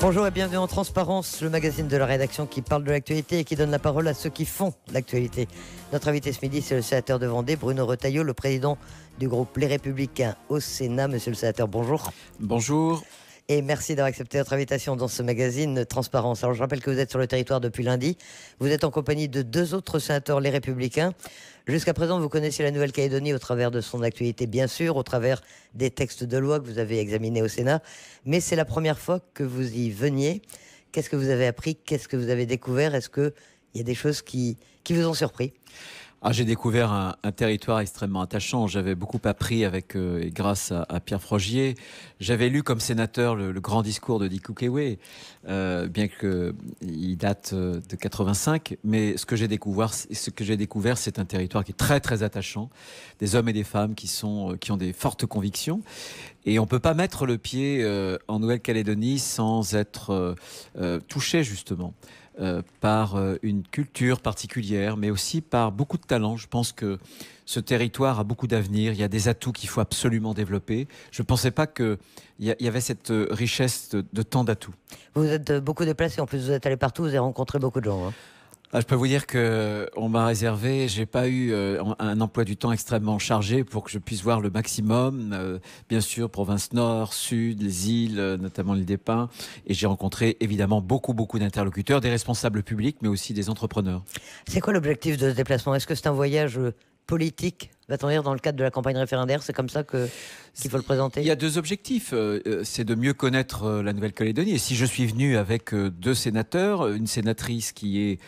Bonjour et bienvenue en Transparence, le magazine de la rédaction qui parle de l'actualité et qui donne la parole à ceux qui font l'actualité. Notre invité ce midi, c'est le sénateur de Vendée, Bruno Retailleau, le président du groupe Les Républicains au Sénat. Monsieur le sénateur, bonjour. Bonjour et merci d'avoir accepté notre invitation dans ce magazine Transparence. Alors je rappelle que vous êtes sur le territoire depuis lundi. Vous êtes en compagnie de deux autres sénateurs, les Républicains. Jusqu'à présent, vous connaissez la Nouvelle-Calédonie au travers de son actualité, bien sûr, au travers des textes de loi que vous avez examinés au Sénat. Mais c'est la première fois que vous y veniez. Qu'est-ce que vous avez appris Qu'est-ce que vous avez découvert Est-ce qu'il y a des choses qui, qui vous ont surpris ah, j'ai découvert un, un, territoire extrêmement attachant. J'avais beaucoup appris avec euh, et grâce à, Pierre Frogier. J'avais lu comme sénateur le, grand discours de Dikukewe, euh, bien que il date euh, de 85. Mais ce que j'ai découvert, ce que j'ai découvert, c'est un territoire qui est très très attachant. Des hommes et des femmes qui sont euh, qui ont des fortes convictions. Et on peut pas mettre le pied en Nouvelle-Calédonie sans être touché justement. Euh, par euh, une culture particulière, mais aussi par beaucoup de talents. Je pense que ce territoire a beaucoup d'avenir, il y a des atouts qu'il faut absolument développer. Je ne pensais pas qu'il y, avait cette euh, richesse de, tant d'atouts. Vous êtes beaucoup déplacé, en plus vous êtes allé partout, vous avez rencontré beaucoup de gens. Hein. Ah, je peux vous dire que on m'a réservé, j'ai pas eu euh, un emploi du temps extrêmement chargé pour que je puisse voir le maximum. Euh, bien sûr, province nord, sud, les îles, euh, notamment l'île des Et j'ai rencontré évidemment beaucoup, beaucoup d'interlocuteurs, des responsables publics, mais aussi des entrepreneurs. C'est quoi l'objectif de ce déplacement Est-ce que c'est un voyage politique va t dans le cadre de la campagne référendaire C'est comme ça que présenter Il y a deux objectifs. Euh, euh, c'est de mieux connaître euh, la Nouvelle-Calédonie. Et si je suis venu avec deux sénateurs, une sénatrice qui est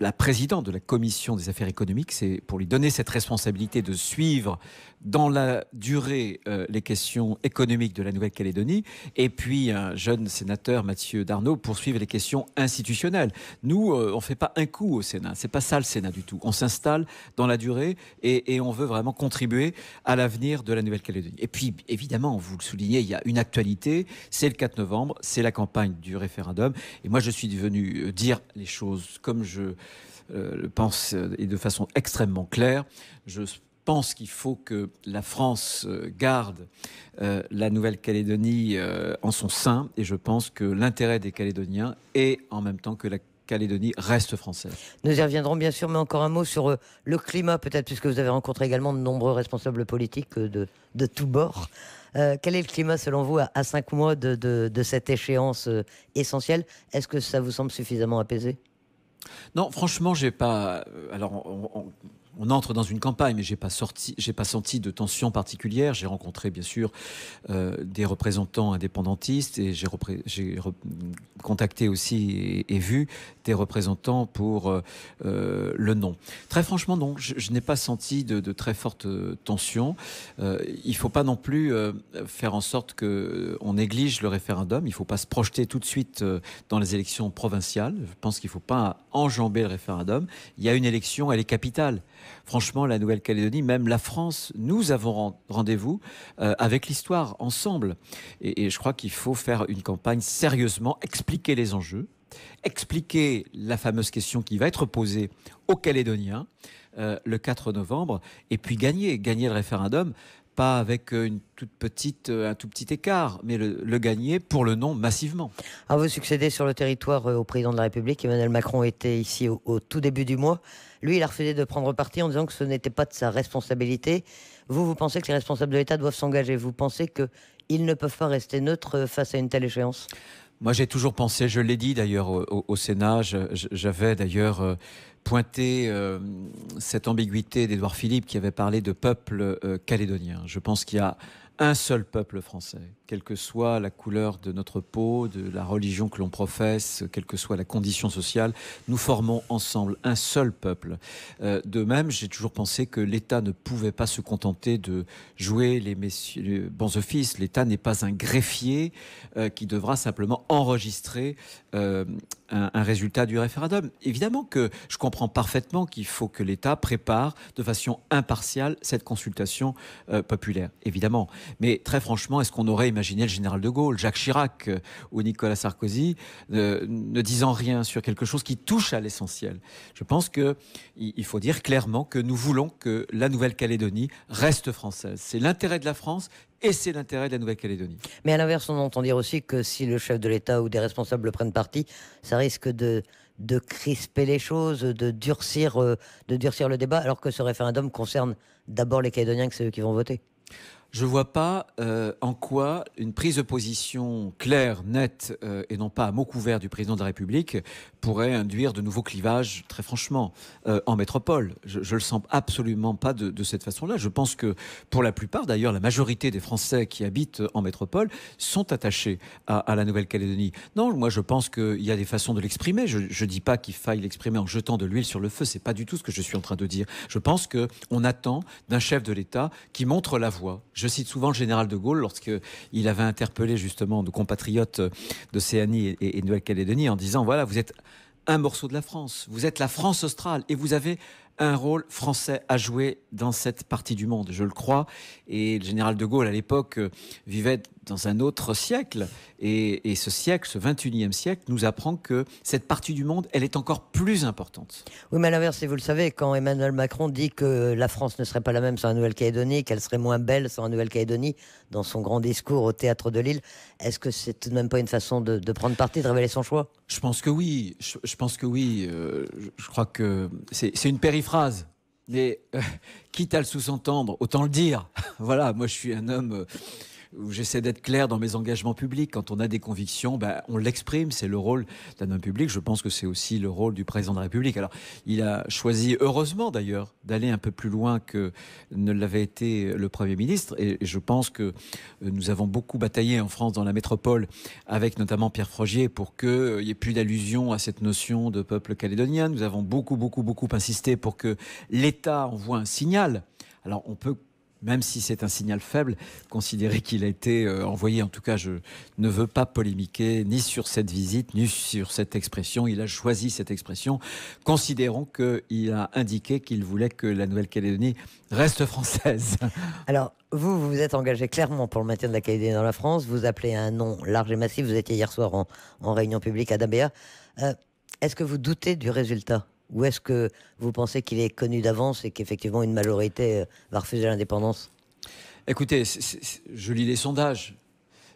la présidente de la commission des affaires économiques, c'est pour lui donner cette responsabilité de suivre dans la durée les questions économiques de la Nouvelle-Calédonie, et puis un jeune sénateur, Mathieu Darnaud, suivre les questions institutionnelles. Nous, on ne fait pas un coup au Sénat, c'est pas ça le Sénat du tout. On s'installe dans la durée et, et on veut vraiment contribuer à l'avenir de la Nouvelle-Calédonie. Et puis, évidemment, vous le soulignez, il y a une actualité, c'est le 4 novembre, c'est la campagne du référendum. Et moi, je suis venu euh, dire les choses comme je euh, le pense euh, et de façon extrêmement claire. Je pense qu'il faut que la France garde la Nouvelle-Calédonie en son sein et je pense que l'intérêt des Calédoniens est en même temps que la Calédonie reste française. Nous y reviendrons bien sûr, mais encore un mot sur euh, le climat, peut-être, puisque vous avez rencontré également de nombreux responsables politiques euh, de, de tous bords. Euh, quel est le climat, selon vous, à, cinq mois de, de, cette échéance essentielle Est-ce que ça vous semble suffisamment apaisé non, franchement, j'ai pas. Alors, on, on entre dans une campagne, mais j'ai pas pas senti de tension particulière. J'ai rencontré bien sûr euh, des représentants indépendantistes et j'ai, contacté aussi et, vu des représentants pour euh, euh, le non. Très franchement, non, je, n'ai pas senti de, très forte tension. Il il faut pas non plus faire en sorte qu'on néglige le référendum. Il ne faut pas se projeter tout de suite dans les élections provinciales. Je pense qu'il faut pas enjamber le référendum. Il y a une élection, elle est capitale franchement, la Nouvelle-Calédonie, même la France, nous avons rendez-vous euh, avec l'histoire ensemble. Et, je crois qu'il faut faire une campagne sérieusement, expliquer les enjeux, expliquer la fameuse question qui va être posée aux Calédoniens. Euh, le 4 novembre, et puis gagner, gagner le référendum pas avec euh, une toute petite, euh, un tout petit écart, mais le, gagner pour le nom massivement. Alors vous succédez sur le territoire euh, au président de la République. Emmanuel Macron était ici au, au tout début du mois. Lui, il a refusé de prendre parti en disant que ce n'était pas de sa responsabilité. Vous, vous pensez que les responsables de l'État doivent s'engager Vous pensez qu'ils ne peuvent pas rester neutres face à une telle échéance moi, j'ai toujours pensé, je l'ai dit d'ailleurs au, Sénat, j'avais d'ailleurs euh, pointé euh, cette ambiguïté d'Édouard Philippe qui avait parlé de peuple euh, calédonien. Je pense qu'il y a un seul peuple français quelle que soit la couleur de notre peau, de la religion que l'on professe, quelle que soit la condition sociale, nous formons ensemble un seul peuple. Euh, de même, j'ai toujours pensé que l'État ne pouvait pas se contenter de jouer les, bons offices. L'État n'est pas un greffier euh, qui devra simplement enregistrer euh, un, un, résultat du référendum. Évidemment que je comprends parfaitement qu'il faut que l'État prépare de façon impartiale cette consultation populaire, évidemment. Mais très franchement, est-ce qu'on aurait imaginez le général de Gaulle, Jacques Chirac euh, ou Nicolas Sarkozy euh, ne disant rien sur quelque chose qui touche à l'essentiel. Je pense qu'il faut dire clairement que nous voulons que la Nouvelle-Calédonie reste française. C'est l'intérêt de la France et c'est l'intérêt de la Nouvelle-Calédonie. Mais à l'inverse, on entend dire aussi que si le chef de l'État ou des responsables prennent parti, ça risque de, crisper les choses, de durcir, euh, de durcir le débat, alors que ce référendum concerne d'abord les Calédoniens, que c'est eux qui vont voter. Je ne vois pas euh, en quoi une prise de position claire, nette euh, et non pas à mot couvert du président de la République pourrait induire de nouveaux clivages, très franchement, euh, en métropole. Je ne le sens absolument pas de, cette façon-là. Je pense que pour la plupart, d'ailleurs, la majorité des Français qui habitent en métropole sont attachés à, la Nouvelle-Calédonie. Non, moi je pense qu'il y a des façons de l'exprimer. Je ne dis pas qu'il faille l'exprimer en jetant de l'huile sur le feu. Ce n'est pas du tout ce que je suis en train de dire. Je pense qu'on attend d'un chef de l'État qui montre la voie je cite souvent le général de Gaulle lorsqu'il avait interpellé justement nos compatriotes euh, d'Océanie et, et Nouvelle-Calédonie en disant voilà, vous êtes un morceau de la France, vous êtes la France australe et vous avez un rôle français à jouer dans cette partie du monde, je le crois. Et le général de Gaulle, à l'époque, euh, vivait dans un autre siècle. Et, ce siècle, ce 21e siècle, nous apprend que cette partie du monde, elle est encore plus importante. Oui, mais à l'inverse, et vous le savez, quand Emmanuel Macron dit que la France ne serait pas la même sans la Nouvelle-Calédonie, qu'elle serait moins belle sans la Nouvelle-Calédonie, dans son grand discours au théâtre de Lille, est-ce que c'est tout de même pas une façon de, prendre parti, de révéler son choix Je pense que oui. Je, pense que oui. Euh, je, crois que c'est une périphrase. Mais euh, quitte à le sous-entendre, autant le dire. voilà, moi je suis un homme. Euh, j'essaie d'être clair dans mes engagements publics. Quand on a des convictions, ben, on l'exprime. C'est le rôle d'un homme public. Je pense que c'est aussi le rôle du président de la République. Alors, il a choisi, heureusement d'ailleurs, d'aller un peu plus loin que ne l'avait été le Premier ministre. Et je pense que euh, nous avons beaucoup bataillé en France, dans la métropole, avec notamment Pierre Frogier, pour qu'il euh, n'y ait plus d'allusion à cette notion de peuple calédonien. Nous avons beaucoup, beaucoup, beaucoup insisté pour que l'État envoie un signal. Alors on peut même si c'est un signal faible, considérez qu'il a été euh, envoyé. En tout cas, je ne veux pas polémiquer ni sur cette visite, ni sur cette expression. Il a choisi cette expression. Considérons qu'il a indiqué qu'il voulait que la Nouvelle-Calédonie reste française. Alors, vous, vous vous êtes engagé clairement pour le maintien de la Calédonie dans la France. Vous appelez un nom large et massif. Vous étiez hier soir en, réunion publique à Dabéa. Euh, est-ce que vous doutez du résultat ou est-ce que vous pensez qu'il est connu d'avance et qu'effectivement une majorité euh, va refuser l'indépendance Écoutez, je lis les sondages.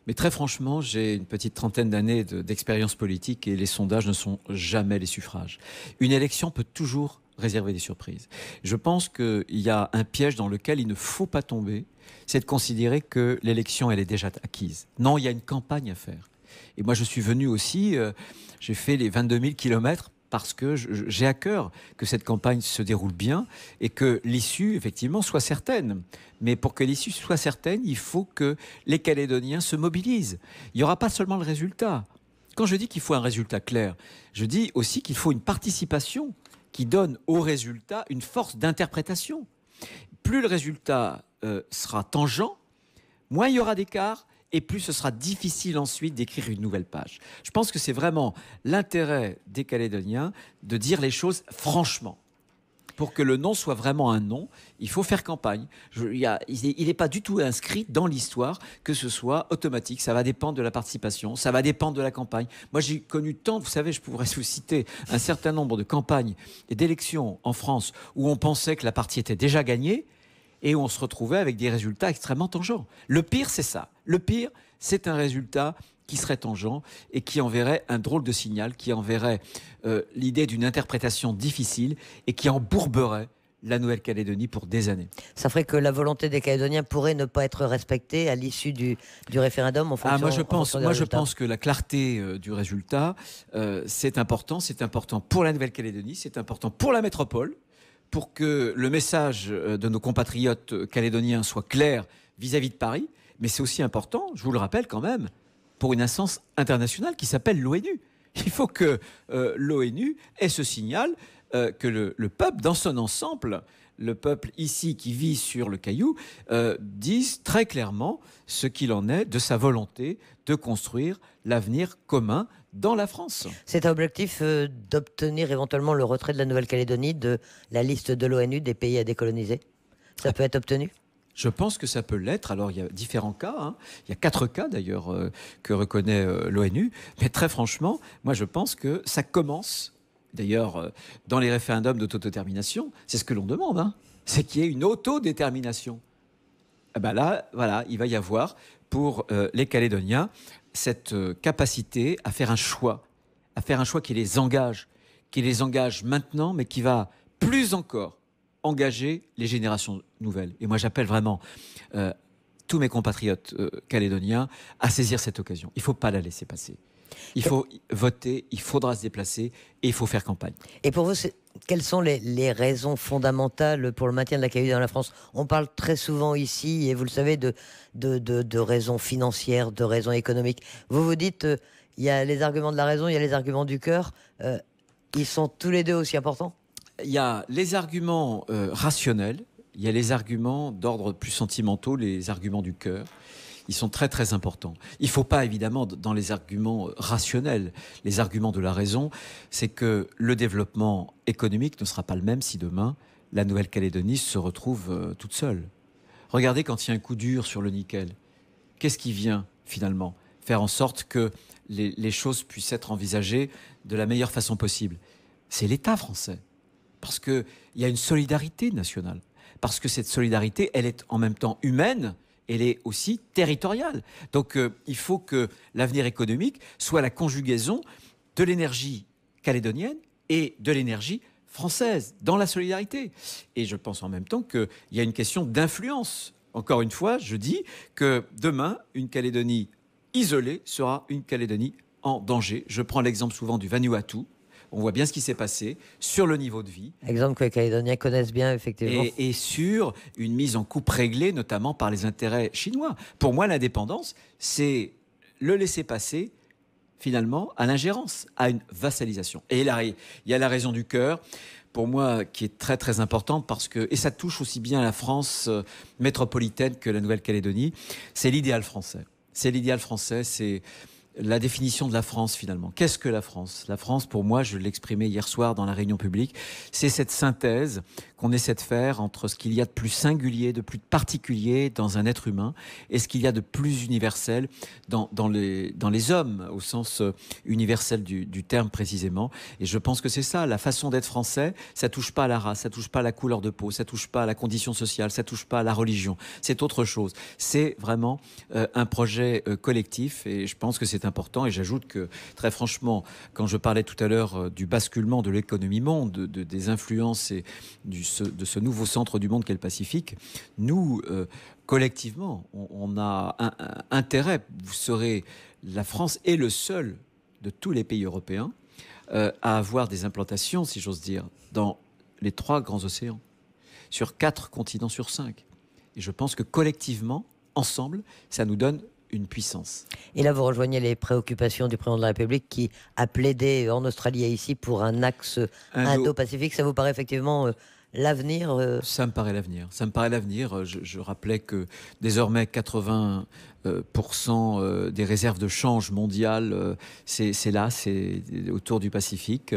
Mais très franchement, j'ai une petite trentaine d'années d'expérience politique et les sondages ne sont jamais les suffrages. Une élection peut toujours réserver des surprises. Je pense qu'il y a un piège dans lequel il ne faut pas tomber, c'est de considérer que l'élection, elle est déjà acquise. Non, il y a une campagne à faire. Et moi, je suis venu aussi, euh, j'ai fait les 22 000 kilomètres parce que j'ai à cœur que cette campagne se déroule bien et que l'issue, effectivement, soit certaine. Mais pour que l'issue soit certaine, il faut que les Calédoniens se mobilisent. Il n'y aura pas seulement le résultat. Quand je dis qu'il faut un résultat clair, je dis aussi qu'il faut une participation qui donne au résultat une force d'interprétation. Plus le résultat euh, sera tangent, moins il y aura d'écart et plus ce sera difficile ensuite d'écrire une nouvelle page. Je pense que c'est vraiment l'intérêt des Calédoniens de dire les choses franchement pour que le nom soit vraiment un nom, il faut faire campagne. il n'est pas du tout inscrit dans l'histoire que ce soit automatique. Ça va dépendre de la participation, ça va dépendre de la campagne. Moi, j'ai connu tant, vous savez, je pourrais vous citer un certain nombre de campagnes et d'élections en France où on pensait que la partie était déjà gagnée et où on se retrouvait avec des résultats extrêmement tangents. Le pire, c'est ça. Le pire, c'est un résultat qui serait tangent et qui enverrait un drôle de signal, qui enverrait euh, l'idée d'une interprétation difficile et qui embourberait la Nouvelle-Calédonie pour des années. Ça ferait que la volonté des Calédoniens pourrait ne pas être respectée à l'issue du, référendum ah, moi je pense, Moi, je pense que la clarté euh, du résultat, euh, c'est important. C'est important pour la Nouvelle-Calédonie, c'est important pour la métropole, pour que le message de nos compatriotes calédoniens soit clair vis à -vis de Paris, mais c'est aussi important, je vous le rappelle quand même, pour une instance internationale qui s'appelle l'ONU. Il faut que euh, l'ONU ait ce signal euh, que le, peuple, dans son ensemble, le peuple ici qui vit sur le caillou, euh, dise très clairement ce qu'il en est de sa volonté de construire l'avenir commun dans la France. C'est un objectif d'obtenir éventuellement le retrait de la Nouvelle-Calédonie de la liste de l'ONU des pays à décoloniser Ça ah. peut être obtenu je pense que ça peut l'être. Alors, il y a différents cas. Hein. Il y a quatre cas, d'ailleurs, euh, que reconnaît euh, l'ONU. Mais très franchement, moi, je pense que ça commence, d'ailleurs, euh, dans les référendums d'autodétermination. C'est ce que l'on demande. Hein. C'est qu'il y ait une autodétermination. Et eh ben là, voilà, il va y avoir pour les Calédoniens cette capacité à faire un choix, à faire un choix qui les engage, qui les engage maintenant, mais qui va plus encore engager les générations nouvelles. Et moi, j'appelle vraiment euh, tous mes compatriotes euh, calédoniens à saisir cette occasion. Il ne faut pas la laisser passer. Il faut voter, il faudra se déplacer et il faut faire campagne. Et pour vous, quelles sont les, raisons fondamentales pour le maintien de la qualité dans la France On parle très souvent ici, et vous le savez, de, de, de, de raisons financières, de raisons économiques. Vous vous dites, euh, il y a les arguments de la raison, il y a les arguments du cœur. ils sont tous les deux aussi importants il y a les arguments euh, rationnels, il y a les arguments d'ordre plus sentimentaux, les arguments du cœur. Ils sont très très importants. Il ne faut pas évidemment dans les arguments euh, rationnels, les arguments de la raison, c'est que le développement économique ne sera pas le même si demain la Nouvelle-Calédonie se retrouve euh, toute seule. Regardez quand il y a un coup dur sur le nickel. Qu'est-ce qui vient finalement Faire en sorte que les choses puissent être envisagées de la meilleure façon possible. C'est l'État français parce qu'il y a une solidarité nationale, parce que cette solidarité, elle est en même temps humaine, elle est aussi territoriale. Donc euh, il faut que l'avenir économique soit la conjugaison de l'énergie calédonienne et de l'énergie française, dans la solidarité. Et je pense en même temps qu'il y a une question d'influence. Encore une fois, je dis que demain, une Calédonie isolée sera une Calédonie en danger. Je prends l'exemple souvent du Vanuatu, on voit bien ce qui s'est passé sur le niveau de vie. Exemple que les Calédoniens connaissent bien, effectivement. Et, sur une mise en coupe réglée, notamment par les intérêts chinois. Pour moi, l'indépendance, c'est le laisser passer finalement à l'ingérence, à une vassalisation. Et il y a la raison du cœur, pour moi, qui est très très importante, parce que, et ça touche aussi bien la France euh, métropolitaine que la Nouvelle-Calédonie, c'est l'idéal français. C'est l'idéal français, c'est la définition de la France finalement. Qu'est-ce que la France La France, pour moi, je l'exprimais hier soir dans la réunion publique, c'est cette synthèse qu'on essaie de faire entre ce qu'il y a de plus singulier, de plus particulier dans un être humain et ce qu'il y a de plus universel dans, les, hommes, au sens euh, universel du, terme précisément. Et je pense que c'est ça, la façon d'être français, ça touche pas à la race, ça touche pas à la couleur de peau, ça touche pas à la condition sociale, ça touche pas à la religion, c'est autre chose. C'est vraiment euh, un projet euh, collectif et je pense que c'est important. Et j'ajoute que, très franchement, quand je parlais tout à l'heure euh, du basculement de l'économie monde, de, des influences et du, de ce nouveau centre du monde qu'est le Pacifique, nous, euh, collectivement, on, a un, intérêt, vous serez, la France est le seul de tous les pays européens euh, à avoir des implantations, si j'ose dire, dans les trois grands océans, sur quatre continents sur cinq. Et je pense que collectivement, ensemble, ça nous donne une puissance. Et là, vous rejoignez les préoccupations du président de la République qui a plaidé en Australie et ici pour un axe indo-pacifique. Ça vous paraît effectivement euh, l'avenir euh Ça me paraît l'avenir. Ça me paraît l'avenir. Je, je rappelais que désormais 80 euh, euh, des réserves de change mondiales. Euh, c'est là, c'est autour du Pacifique.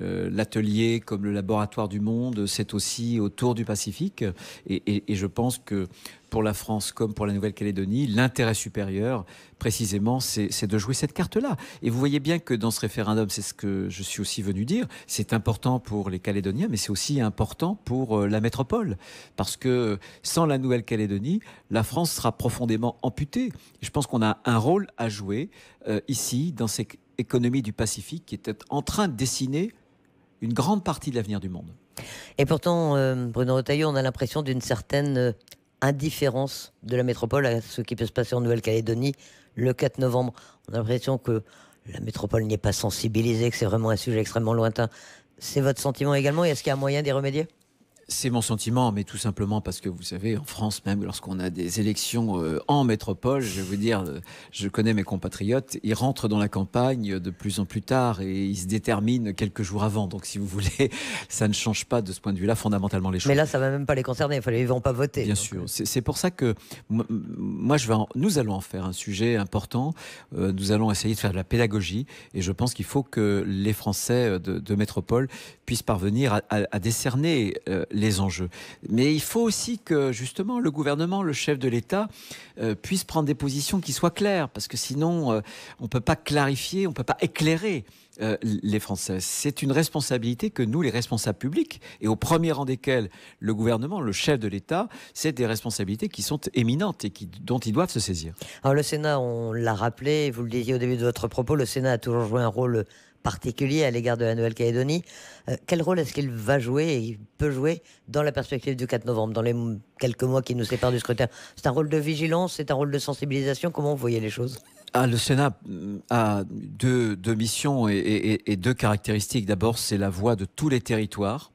L'atelier, comme le laboratoire du monde, c'est aussi autour du Pacifique. Et, et je pense que pour la France comme pour la Nouvelle-Calédonie, l'intérêt supérieur, précisément, c'est de jouer cette carte-là. Et vous voyez bien que dans ce référendum, c'est ce que je suis aussi venu dire, c'est important pour les Calédoniens, mais c'est aussi important pour la métropole. Parce que sans la Nouvelle-Calédonie, la France sera profondément amputée je pense qu'on a un rôle à jouer euh, ici, dans cette économie du Pacifique qui était en train de dessiner une grande partie de l'avenir du monde. Et pourtant, euh, Bruno Retailleau, on a l'impression d'une certaine euh, indifférence de la métropole à ce qui peut se passer en Nouvelle-Calédonie le 4 novembre. On a l'impression que la métropole n'est pas sensibilisée, que c'est vraiment un sujet extrêmement lointain. C'est votre sentiment également Est-ce qu'il y a un moyen d'y remédier c'est mon sentiment, mais tout simplement parce que vous savez, en France, même lorsqu'on a des élections euh, en métropole, je vais vous dire, euh, je connais mes compatriotes, ils rentrent dans la campagne de plus en plus tard et ils se déterminent quelques jours avant. Donc, si vous voulez, ça ne change pas de ce point de vue-là fondamentalement les choses. Mais là, ça ne va même pas les concerner. ils ils vont pas voter. Bien sûr. Euh. C'est pour ça que moi, je vais nous allons en faire un sujet important. nous allons essayer de faire de la pédagogie et je pense qu'il faut que les Français de, métropole puissent parvenir à, décerner les enjeux. Mais il faut aussi que justement le gouvernement, le chef de l'État, euh, puisse prendre des positions qui soient claires, parce que sinon euh, on ne peut pas clarifier, on ne peut pas éclairer euh, les Français. C'est une responsabilité que nous, les responsables publics, et au premier rang desquels le gouvernement, le chef de l'État, c'est des responsabilités qui sont éminentes et dont ils doivent se saisir. Alors le Sénat, on l'a rappelé, vous le disiez au début de votre propos, le Sénat a toujours joué un rôle particulier à l'égard de la Nouvelle-Calédonie. Euh, quel rôle est-ce qu'il va jouer et il peut jouer dans la perspective du 4 novembre, dans les quelques mois qui nous séparent du scrutin C'est un rôle de vigilance, c'est un rôle de sensibilisation. Comment vous voyez les choses ah, le Sénat mm, a deux, missions et deux caractéristiques. D'abord, c'est la voix de tous les territoires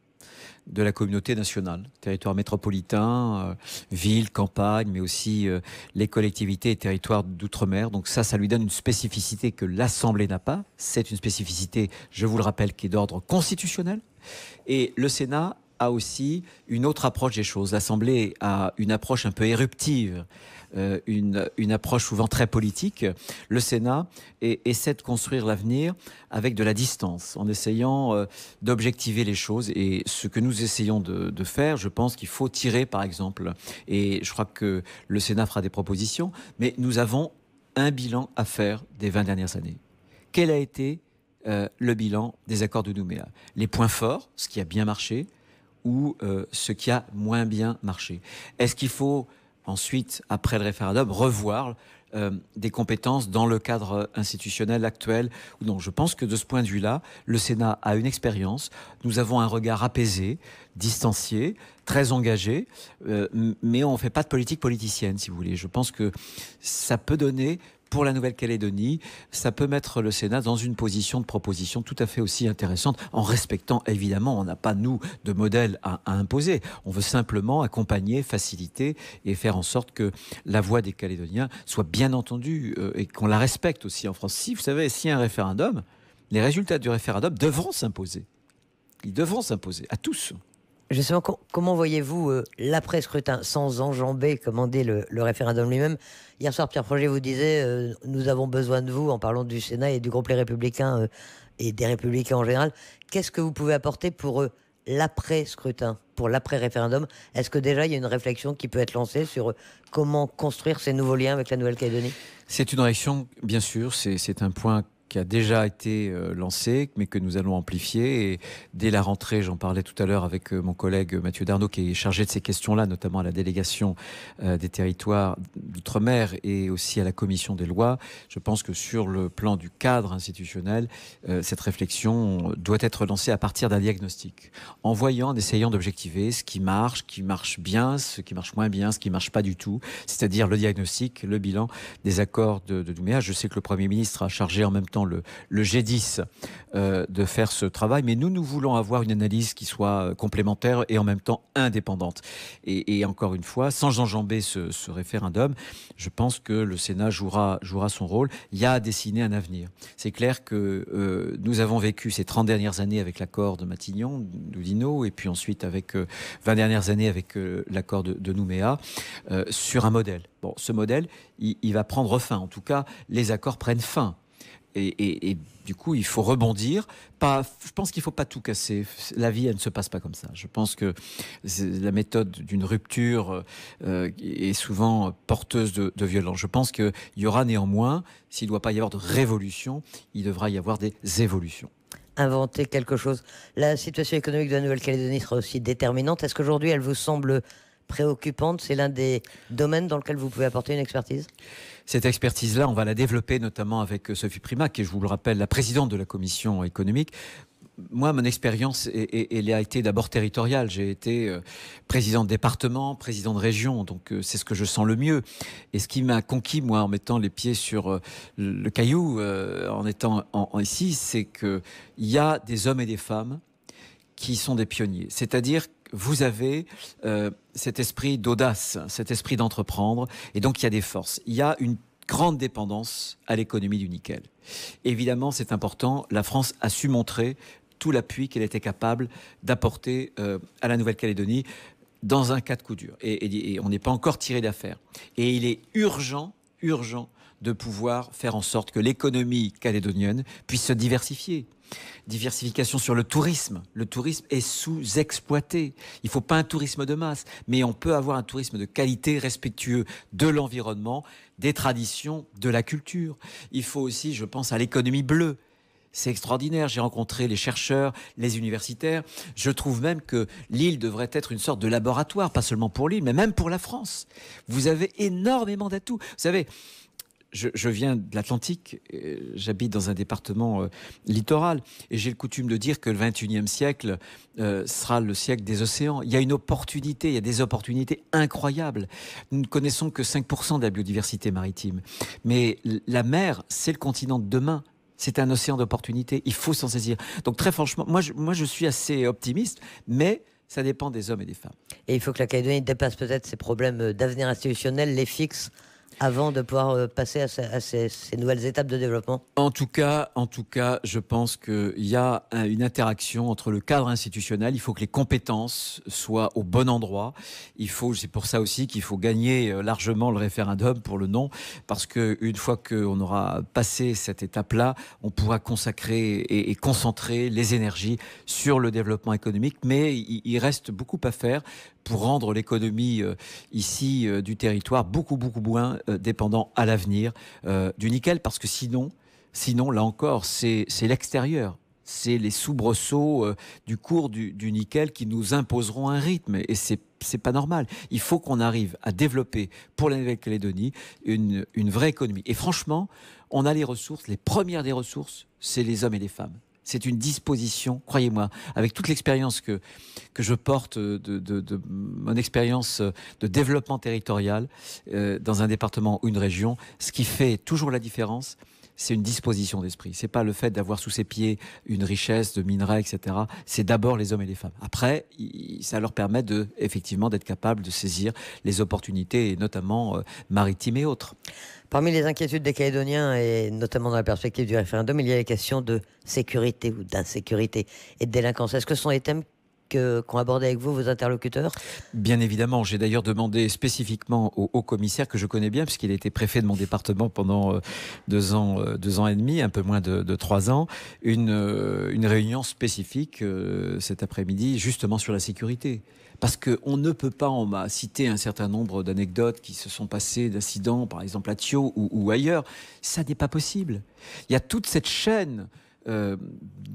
de la communauté nationale, territoire métropolitain, euh, ville, campagne, mais aussi euh, les collectivités et territoires d'outre-mer. Donc ça, ça lui donne une spécificité que l'Assemblée n'a pas. C'est une spécificité, je vous le rappelle, qui est d'ordre constitutionnel. Et le Sénat a aussi une autre approche des choses. L'Assemblée a une approche un peu éruptive, euh, une, une, approche souvent très politique. Le Sénat essaie de construire l'avenir avec de la distance, en essayant euh, d'objectiver les choses. Et ce que nous essayons de, faire, je pense qu'il faut tirer, par exemple, et je crois que le Sénat fera des propositions, mais nous avons un bilan à faire des 20 dernières années. Quel a été euh, le bilan des accords de Nouméa. Les points forts, ce qui a bien marché, ou euh, ce qui a moins bien marché. Est-ce qu'il faut ensuite, après le référendum, revoir euh, des compétences dans le cadre institutionnel actuel Non, je pense que de ce point de vue-là, le Sénat a une expérience. Nous avons un regard apaisé, distancié, très engagé, euh, mais on ne fait pas de politique politicienne, si vous voulez. Je pense que ça peut donner pour la Nouvelle-Calédonie, ça peut mettre le Sénat dans une position de proposition tout à fait aussi intéressante, en respectant évidemment, on n'a pas nous de modèle à, imposer. On veut simplement accompagner, faciliter et faire en sorte que la voix des Calédoniens soit bien entendue euh, et qu'on la respecte aussi en France. Si vous savez, si un référendum, les résultats du référendum devront s'imposer. Ils devront s'imposer à tous. Justement, comment voyez-vous euh, l'après-scrutin sans enjamber, commander le, le référendum lui-même Hier soir, Pierre Projet vous disait euh, Nous avons besoin de vous, en parlant du Sénat et du groupe Les Républicains euh, et des Républicains en général. Qu'est-ce que vous pouvez apporter pour l'après-scrutin, pour l'après-référendum Est-ce que déjà il y a une réflexion qui peut être lancée sur comment construire ces nouveaux liens avec la Nouvelle-Calédonie C'est une réflexion, bien sûr, c'est un point qui a déjà été euh, lancé, mais que nous allons amplifier. Et dès la rentrée, j'en parlais tout à l'heure avec euh, mon collègue Mathieu Darnaud, qui est chargé de ces questions-là, notamment à la délégation euh, des territoires d'outre-mer et aussi à la commission des lois. Je pense que sur le plan du cadre institutionnel, cette réflexion doit être lancée à partir d'un diagnostic, en voyant, en essayant d'objectiver ce qui marche, ce qui marche bien, ce qui marche moins bien, ce qui marche pas du tout, c'est-à-dire le diagnostic, le bilan des accords de, de Douméa. Je sais que le Premier ministre a chargé en même temps dans le, G10 euh, de faire ce travail, mais nous, nous voulons avoir une analyse qui soit euh, complémentaire et en même temps indépendante. Et, encore une fois, sans enjamber ce, ce, référendum, je pense que le Sénat jouera, jouera son rôle. Il y a à dessiner un avenir. C'est clair que euh, nous avons vécu ces 30 dernières années avec l'accord de Matignon, d'Oudinot, et puis ensuite avec 20 dernières années avec l'accord de, Nouméa, sur un modèle. Bon, ce modèle, il va prendre fin. En tout cas, les accords prennent fin et, du coup, il faut rebondir. Pas, je pense qu'il ne faut pas tout casser. La vie, elle ne se passe pas comme ça. Je pense que la méthode d'une rupture euh, est souvent porteuse de, de violence. Je pense qu'il y aura néanmoins, s'il ne doit pas y avoir de révolution, il devra y avoir des évolutions inventer quelque chose. La situation économique de la Nouvelle-Calédonie sera aussi déterminante. Est-ce qu'aujourd'hui, elle vous semble préoccupante. C'est l'un des domaines dans lequel vous pouvez apporter une expertise Cette expertise-là, on va la développer notamment avec euh, Sophie Prima, qui est, je vous le rappelle, la présidente de la commission économique moi, mon expérience, elle a été d'abord territoriale. J'ai été euh, président de département, président de région, donc euh, c'est ce que je sens le mieux. Et ce qui m'a conquis, moi, en mettant les pieds sur le caillou, en étant ici, c'est qu'il y a des hommes et des femmes qui sont des pionniers. C'est-à-dire vous avez euh, cet esprit d'audace, cet esprit d'entreprendre, et donc il y a des forces. Il y a une grande dépendance à l'économie du nickel. Évidemment, c'est important. La France a su montrer tout l'appui qu'elle était capable d'apporter euh, à la Nouvelle-Calédonie dans un cas de coup dur. et on n'est pas encore tiré d'affaire. Et il est urgent, urgent de pouvoir faire en sorte que l'économie calédonienne puisse se diversifier. Diversification sur le tourisme. Le tourisme est sous-exploité. Il ne faut pas un tourisme de masse, mais on peut avoir un tourisme de qualité respectueux de l'environnement, des traditions, de la culture. Il faut aussi, je pense, à l'économie bleue. C'est extraordinaire. J'ai rencontré les chercheurs, les universitaires. Je trouve même que l'île devrait être une sorte de laboratoire, pas seulement pour l'île, mais même pour la France. Vous avez énormément d'atouts. Vous savez, je, viens de l'Atlantique, euh, j'habite dans un département euh, littoral, et j'ai le coutume de dire que le 21e siècle euh, sera le siècle des océans. Il y a une opportunité, il y a des opportunités incroyables. Nous ne connaissons que 5% de la biodiversité maritime, mais la mer, c'est le continent de demain. C'est un océan d'opportunités, il faut s'en saisir. Donc très franchement, moi je, moi je suis assez optimiste, mais ça dépend des hommes et des femmes. Et il faut que la Calédonie dépasse peut-être ses problèmes d'avenir institutionnel, les fixe avant de pouvoir euh, passer à, ces, nouvelles étapes de développement En tout cas, en tout cas je pense qu'il y a une interaction entre le cadre institutionnel. Il faut que les compétences soient au bon endroit. Il faut, c'est pour ça aussi qu'il faut gagner euh, largement le référendum pour le non, parce qu'une fois qu'on aura passé cette étape-là, on pourra consacrer et, concentrer les énergies sur le développement économique. Mais il reste beaucoup à faire pour rendre l'économie euh, ici euh, du territoire beaucoup, beaucoup moins euh, dépendant à l'avenir du nickel, parce que sinon, sinon là encore, c'est l'extérieur c'est les soubresauts du cours du, nickel qui nous imposeront un rythme et ce n'est pas normal. Il faut qu'on arrive à développer pour la Nouvelle-Calédonie une vraie économie. Et franchement, on a les ressources, les premières des ressources, c'est les hommes et les femmes c'est une disposition, croyez-moi, avec toute l'expérience que, je porte de, mon expérience de développement territorial euh, dans un département ou une région, ce qui fait toujours la différence, c'est une disposition d'esprit. C'est pas le fait d'avoir sous ses pieds une richesse de minerais, etc. C'est d'abord les hommes et les femmes. Après, ça leur permet de, effectivement, d'être capables de saisir les opportunités, notamment euh, maritimes et autres. Parmi les inquiétudes des Calédoniens, et notamment dans la perspective du référendum, il y a les questions de sécurité ou d'insécurité et de délinquance. Est-ce que ce sont les thèmes qu'ont abordé avec vous vos interlocuteurs Bien évidemment. J'ai d'ailleurs demandé spécifiquement au haut commissaire que je connais bien, puisqu'il a été préfet de mon département pendant euh, deux ans, euh, deux ans et demi, un peu moins de, trois ans, une, euh, réunion spécifique cet après-midi, justement sur la sécurité parce qu'on ne peut pas, on m'a cité un certain nombre d'anecdotes qui se sont passées, d'incidents, par exemple à Thio ou, ou ailleurs, ça n'est pas possible. Il y a toute cette chaîne euh,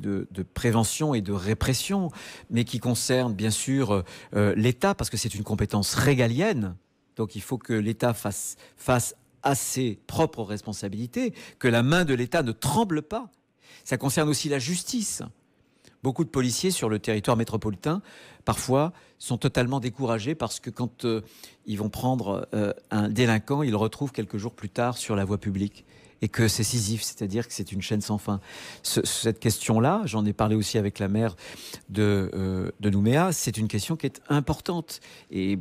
de, prévention et de répression, mais qui concerne bien sûr euh, l'État, parce que c'est une compétence régalienne. Donc il faut que l'État fasse, face à ses propres responsabilités, que la main de l'État ne tremble pas. Ça concerne aussi la justice. Beaucoup de policiers sur le territoire métropolitain, parfois, sont totalement découragés parce que quand euh, ils vont prendre un délinquant, ils le retrouvent quelques jours plus tard sur la voie publique et que c'est Sisyphe, c'est-à-dire que c'est une chaîne sans fin. cette question-là, j'en ai parlé aussi avec la maire euh, de, Nouméa, c'est une question qui est importante. Et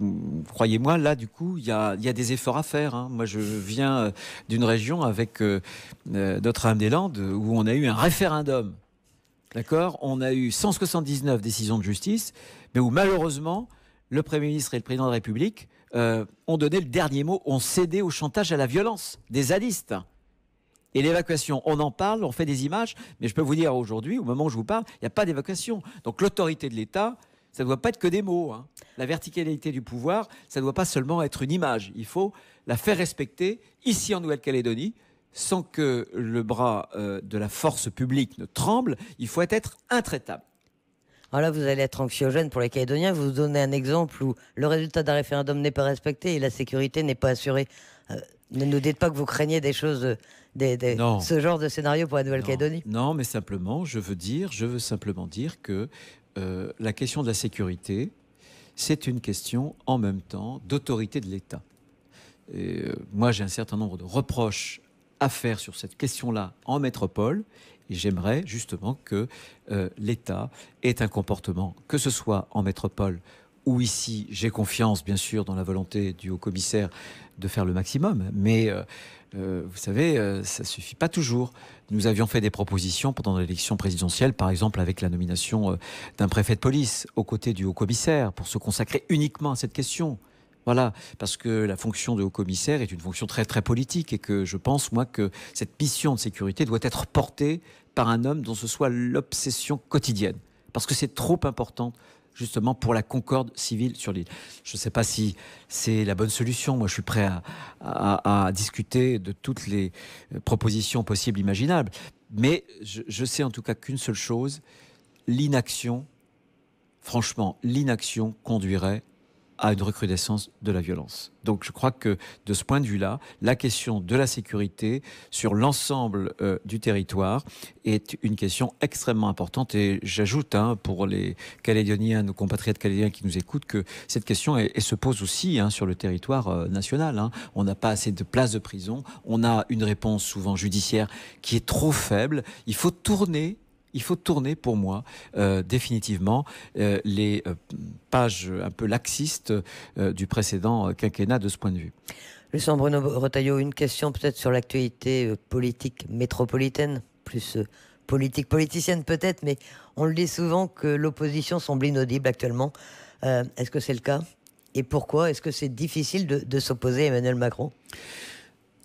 croyez-moi, là, du coup, il y a, des efforts à faire. Hein. Moi, je viens euh, d'une région avec euh, Notre-Dame-des-Landes où on a eu un référendum. D'accord On a eu 179 décisions de justice, mais où malheureusement, le Premier ministre et le Président de la République ont donné le dernier mot, ont cédé au chantage à la violence des zadistes. Et l'évacuation, on en parle, on fait des images, mais je peux vous dire aujourd'hui, au moment où je vous parle, il n'y a pas d'évacuation. Donc l'autorité de l'État, ça ne doit pas être que des mots. Hein. La verticalité du pouvoir, ça ne doit pas seulement être une image. Il faut la faire respecter ici en Nouvelle-Calédonie, sans que le bras euh, de la force publique ne tremble. Il faut être intraitable. Alors là, vous allez être anxiogène pour les Calédoniens. Vous donnez un exemple où le résultat d'un référendum n'est pas respecté et la sécurité n'est pas assurée. Euh, ne nous dites pas que vous craignez des choses euh, ce genre de scénario pour la Nouvelle-Calédonie non. mais simplement, je veux dire, je veux simplement dire que euh, la question de la sécurité, c'est une question en même temps d'autorité de l'État. Euh, moi, j'ai un certain nombre de reproches à faire sur cette question-là en métropole. Et j'aimerais justement que euh, l'État ait un comportement, que ce soit en métropole ou ici, j'ai confiance bien sûr dans la volonté du haut-commissaire de faire le maximum, mais euh, vous savez, ça euh, ça suffit pas toujours. Nous avions fait des propositions pendant l'élection présidentielle, par exemple avec la nomination euh, d'un préfet de police aux côtés du haut-commissaire pour se consacrer uniquement à cette question. Voilà, parce que la fonction de haut-commissaire est une fonction très très politique et que je pense moi que cette mission de sécurité doit être portée par un homme dont ce soit l'obsession quotidienne, parce que c'est trop important justement pour la concorde civile sur l'île. Je ne sais pas si c'est la bonne solution. Moi, je suis prêt à, discuter de toutes les euh, propositions possibles, imaginables. Mais je, je sais en tout cas qu'une seule chose, l'inaction, franchement, l'inaction conduirait à une recrudescence de la violence. Donc je crois que de ce point de vue-là, la question de la sécurité sur l'ensemble euh, du territoire est une question extrêmement importante. Et j'ajoute, hein, pour les Calédoniens, nos compatriotes calédoniens qui nous écoutent, que cette question se pose aussi hein, sur le territoire euh, national. Hein. On n'a pas assez de places de prison. On a une réponse souvent judiciaire qui est trop faible. Il faut tourner il faut tourner pour moi euh, définitivement euh, les euh, pages un peu laxistes du précédent quinquennat de ce point de vue. Lucien Bruno Retailleau, une question peut-être sur l'actualité politique métropolitaine, plus politique politicienne peut-être, mais on le dit souvent que l'opposition semble inaudible actuellement. Est-ce que c'est le cas Et pourquoi Est-ce que c'est difficile de, de s'opposer à Emmanuel Macron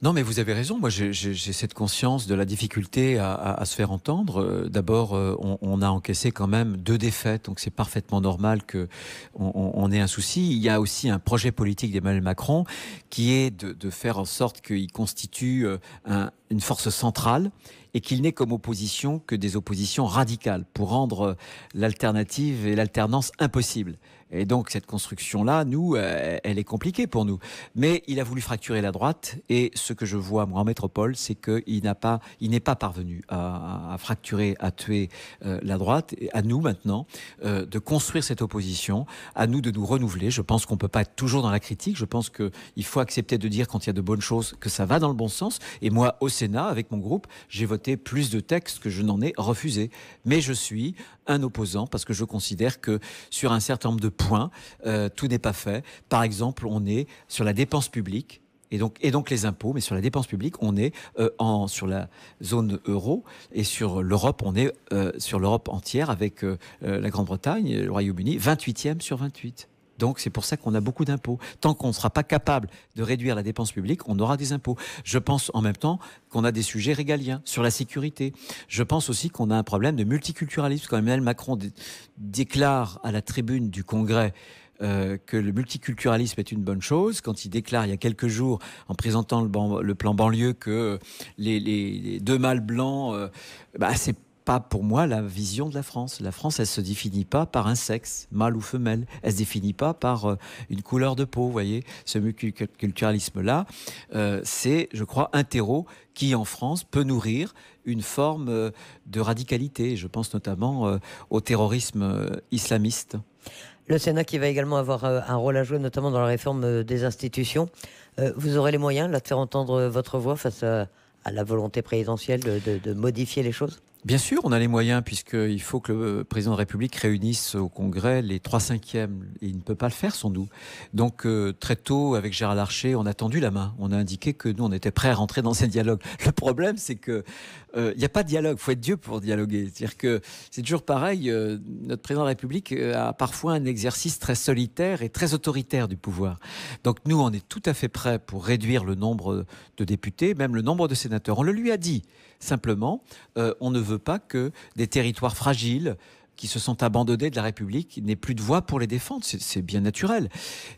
non, mais vous avez raison. Moi, j'ai cette conscience de la difficulté à, se faire entendre. Euh, d'abord, euh, on, a encaissé quand même deux défaites, donc c'est parfaitement normal que on, ait un souci. Il y a aussi un projet politique d'Emmanuel Macron qui est de, faire en sorte qu'il constitue euh, une force centrale et qu'il n'ait comme opposition que des oppositions radicales pour rendre l'alternative et l'alternance impossible. Et donc cette construction-là, nous, euh, elle est compliquée pour nous. Mais il a voulu fracturer la droite, et ce que je vois moi en métropole, c'est qu'il n'a pas, il n'est pas parvenu à, fracturer, à tuer euh, la droite. Et à nous maintenant euh, de construire cette opposition, à nous de nous renouveler. Je pense qu'on peut pas être toujours dans la critique. Je pense qu'il faut accepter de dire quand il y a de bonnes choses que ça va dans le bon sens. Et moi, au Sénat, avec mon groupe, j'ai voté plus de textes que je n'en ai refusé. Mais je suis un opposant parce que je considère que sur un certain nombre de points, euh, tout n'est pas fait. Par exemple, on est sur la dépense publique. Et donc, et donc les impôts, mais sur la dépense publique, on est euh, en, sur la zone euro et sur l'Europe, on est euh, sur l'Europe entière avec la Grande-Bretagne, le Royaume-Uni, 28e sur 28. Donc c'est pour ça qu'on a beaucoup d'impôts. Tant qu'on ne sera pas capable de réduire la dépense publique, on aura des impôts. Je pense en même temps qu'on a des sujets régaliens sur la sécurité. Je pense aussi qu'on a un problème de multiculturalisme. Quand Emmanuel Macron déclare à la tribune du Congrès euh, que le multiculturalisme est une bonne chose, quand il déclare il y a quelques jours, en présentant le, plan banlieue, que les, deux mâles blancs, euh, bah, c'est pas pour moi la vision de la France. La France, elle se définit pas par un sexe, mâle ou femelle. Elle se définit pas par euh, une couleur de peau. Vous voyez, ce multiculturalisme-là, euh, c'est, je crois, un terreau qui, en France, peut nourrir une forme euh, de radicalité. Je pense notamment au terrorisme islamiste. Le Sénat qui va également avoir un rôle à jouer, notamment dans la réforme des institutions. vous aurez les moyens là de faire entendre votre voix face à, la volonté présidentielle de modifier les choses Bien sûr, on a les moyens, puisqu'il faut que le président de la République réunisse au Congrès les trois cinquièmes. il ne peut pas le faire sans nous. Donc, euh, très tôt, avec Gérald Archer, on a tendu la main. On a indiqué que nous, on était prêts à rentrer dans un dialogue Le problème, c'est qu'il euh, n'y a pas de dialogue. Il faut être Dieu pour dialoguer. C'est-à-dire que c'est toujours pareil. Euh, notre président de la République a parfois un exercice très solitaire et très autoritaire du pouvoir. Donc, nous, on est tout à fait prêts pour réduire le nombre de députés, même le nombre de sénateurs. On le lui a dit. Simplement, on ne veut pas que des territoires fragiles qui se sont abandonnés de la République n'aient plus de voix pour les défendre. C'est bien naturel.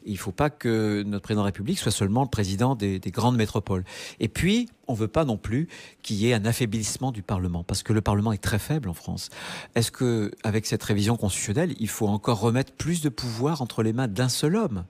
Il ne faut pas que notre président de la République soit seulement le président des, grandes métropoles. Et puis, on ne veut pas non plus qu'il y ait un affaiblissement du Parlement, parce que le Parlement est très faible en France. Est-ce qu'avec cette révision constitutionnelle, il faut encore remettre plus de pouvoir entre les mains d'un seul homme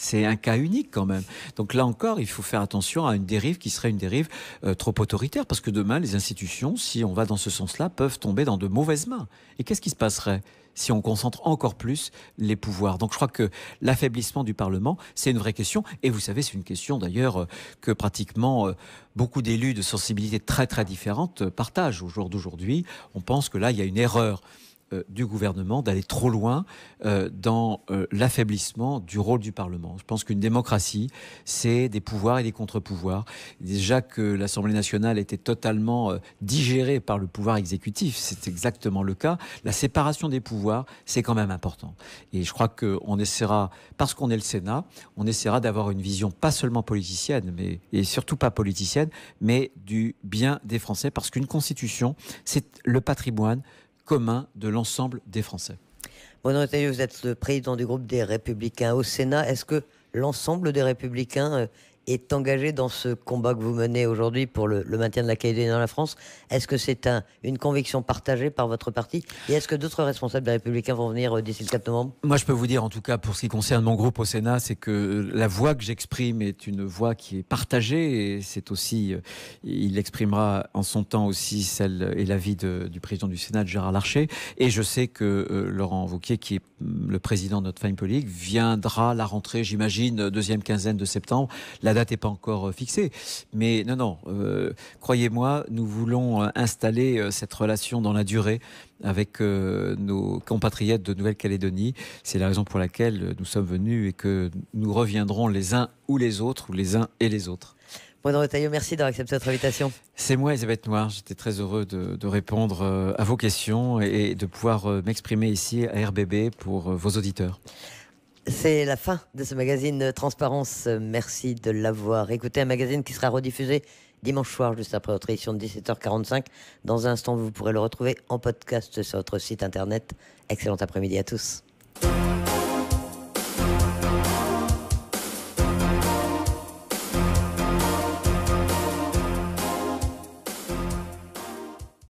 c'est un cas unique quand même. Donc là encore, il faut faire attention à une dérive qui serait une dérive euh, trop autoritaire, parce que demain, les institutions, si on va dans ce sens-là, peuvent tomber dans de mauvaises mains. Et qu'est-ce qui se passerait si on concentre encore plus les pouvoirs. Donc je crois que l'affaiblissement du Parlement, c'est une vraie question. Et vous savez, c'est une question d'ailleurs euh, que pratiquement euh, beaucoup d'élus de sensibilités très très différentes partagent au jour d'aujourd'hui. On pense que là, il y a une erreur. Euh, du gouvernement d'aller trop loin euh, dans euh, l'affaiblissement du rôle du Parlement. Je pense qu'une démocratie, c'est des pouvoirs et des contre-pouvoirs. Déjà que l'Assemblée nationale était totalement digérée par le pouvoir exécutif, c'est exactement le cas. La séparation des pouvoirs, c'est quand même important. Et je crois qu'on essaiera, parce qu'on est le Sénat, on essaiera d'avoir une vision pas seulement politicienne, mais et surtout pas politicienne, mais du bien des Français, parce qu'une constitution, c'est le patrimoine commun de l'ensemble des Français. vous êtes le président du groupe des Républicains au Sénat. Est-ce que l'ensemble des Républicains euh, est engagé dans ce combat que vous menez aujourd'hui pour le, maintien de la qualité dans la France. Est-ce que c'est une conviction partagée par votre parti Et est-ce que d'autres responsables des Républicains vont venir euh, d'ici le 4 novembre Moi, je peux vous dire, en tout cas, pour ce qui concerne mon groupe au Sénat, c'est que la voix que j'exprime est une voix qui est partagée. Et c'est aussi, euh, il exprimera en son temps aussi celle et l'avis du président du Sénat, Gérard Larcher. Et je sais que euh, Laurent Vauquier, qui est mm, le président de notre famille Politique, viendra la rentrée, j'imagine, deuxième quinzaine de septembre. La date n'est pas encore euh, fixée, mais non, non, euh, croyez-moi, nous voulons euh, installer cette relation dans la durée avec nos compatriotes de Nouvelle-Calédonie. C'est la raison pour laquelle nous sommes venus et que nous reviendrons les uns ou les autres, ou les uns et les autres. Bruno Retailleau, merci d'avoir accepté votre invitation. C'est moi, Elisabeth Noir. J'étais très heureux de, de, répondre à vos questions et de pouvoir m'exprimer ici à RBB pour vos auditeurs. C'est la fin de ce magazine Transparence. Merci de l'avoir écouté. Un magazine qui sera rediffusé dimanche soir, juste après votre édition de 17h45. Dans un instant, vous pourrez le retrouver en podcast sur votre site internet. Excellent après-midi à tous.